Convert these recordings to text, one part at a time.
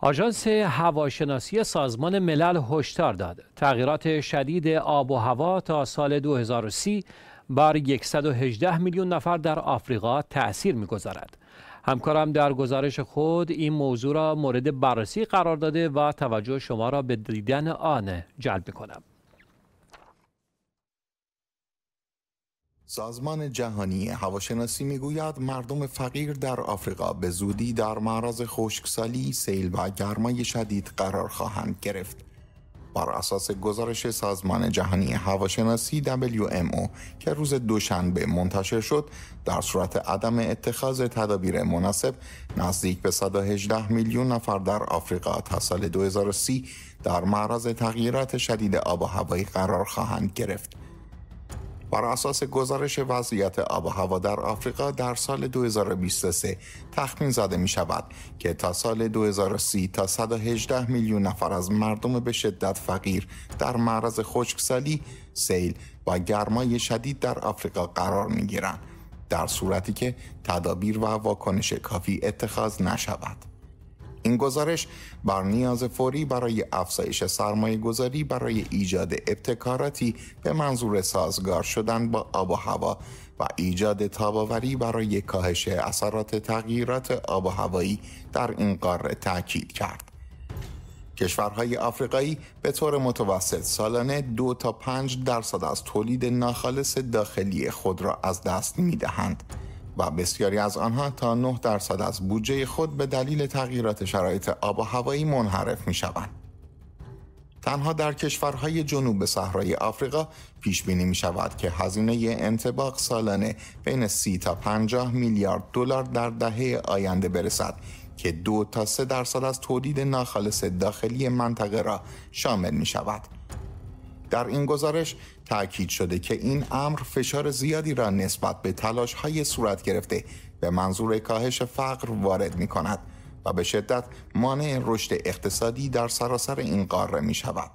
آژانس هواشناسی سازمان ملل هشدار داد تغییرات شدید آب و هوا تا سال 2030 بر 118 میلیون نفر در آفریقا تأثیر میگذارد همکارم در گزارش خود این موضوع را مورد بررسی قرار داده و توجه شما را به دیدن آن جلب کنم. سازمان جهانی هواشناسی میگوید مردم فقیر در آفریقا به زودی در معرض خشکسالی، سیل و گرمای شدید قرار خواهند گرفت. بر اساس گزارش سازمان جهانی هواشناسی WMO که روز دوشنبه منتشر شد در صورت عدم اتخاذ تدابیر مناسب نزدیک به 118 میلیون نفر در آفریقا تا سال 2030 در معرض تغییرات شدید آب و هوایی قرار خواهند گرفت بر اساس گزارش وضعیت آب و هوا در آفریقا در سال 2023 تخمین زده می شود که تا سال 2030 تا 118 میلیون نفر از مردم به شدت فقیر در معرض خشکسالی، سیل و گرمای شدید در آفریقا قرار می گیرند در صورتی که تدابیر و واکنش کافی اتخاذ نشود. این گزارش بر نیاز فوری برای افزایش سرمایه گذاری برای ایجاد ابتکاراتی به منظور سازگار شدن با آب و هوا و ایجاد تاباوری برای کاهش اثرات تغییرات آب و هوایی در این قاره تاکید کرد. کشورهای آفریقایی به طور متوسط سالانه دو تا پنج درصد از تولید ناخالص داخلی خود را از دست می دهند. و بسیاری از آنها تا 9 درصد از بودجه خود به دلیل تغییرات شرایط آب و هوایی منحرف می شوند. تنها در کشورهای جنوب صحرای آفریقا پیش بینی می شود که هزینه انتباق سالانه بین 30 تا 50 میلیارد دلار در دهه آینده برسد که دو تا سه درصد از تولید ناخالص داخلی منطقه را شامل می شود. در این گزارش تاکید شده که این امر فشار زیادی را نسبت به تلاش های صورت گرفته به منظور کاهش فقر وارد می کند و به شدت مانع رشد اقتصادی در سراسر این قاره می شود.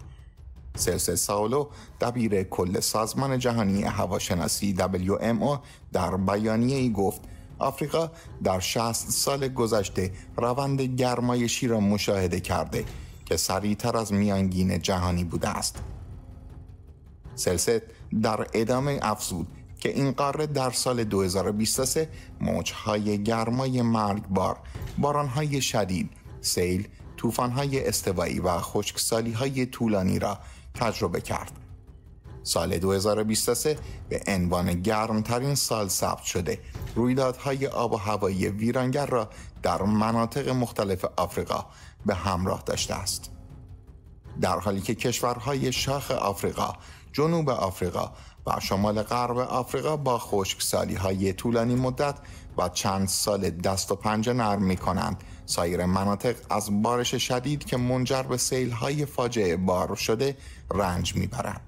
سلس ساولو دبیر کل سازمان جهانی هواشناسی WMO در بیانیه ای گفت آفریقا در 60 سال گذشته روند گرمایشی را مشاهده کرده که سریعتر از میانگین جهانی بوده است. سلست در ادامه افزود که این قاره در سال 2023 موجهای گرمای مرگبار، بارانهای شدید، سیل، های استوایی و های طولانی را تجربه کرد. سال 2023 به عنوان گرمترین سال ثبت شده رویدادهای آب و هوایی ویرانگر را در مناطق مختلف آفریقا به همراه داشته است در حالی که کشورهای شاخ آفریقا جنوب آفریقا و شمال غرب آفریقا با خشکسالی های طولانی مدت و چند سال دست و پنجه نرم می کنند. سایر مناطق از بارش شدید که منجر به سیل های فاجعه بار شده رنج می برند.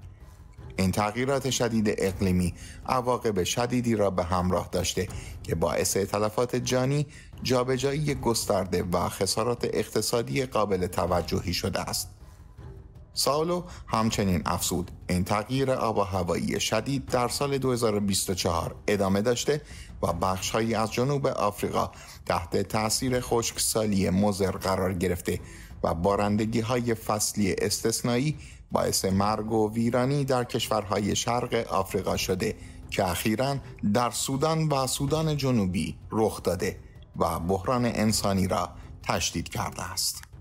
این تغییرات شدید اقلیمی عواقب شدیدی را به همراه داشته که باعث تلفات جانی، جابجایی گسترده و خسارات اقتصادی قابل توجهی شده است. ساولو همچنین افزود این تغییر آب و هوایی شدید در سال 2024 ادامه داشته و بخشهایی از جنوب آفریقا تحت تاثیر خشکسالی مزر قرار گرفته و بارندگی های فصلی استثنایی باعث مرگ و ویرانی در کشورهای شرق آفریقا شده که اخیرا در سودان و سودان جنوبی رخ داده و بحران انسانی را تشدید کرده است.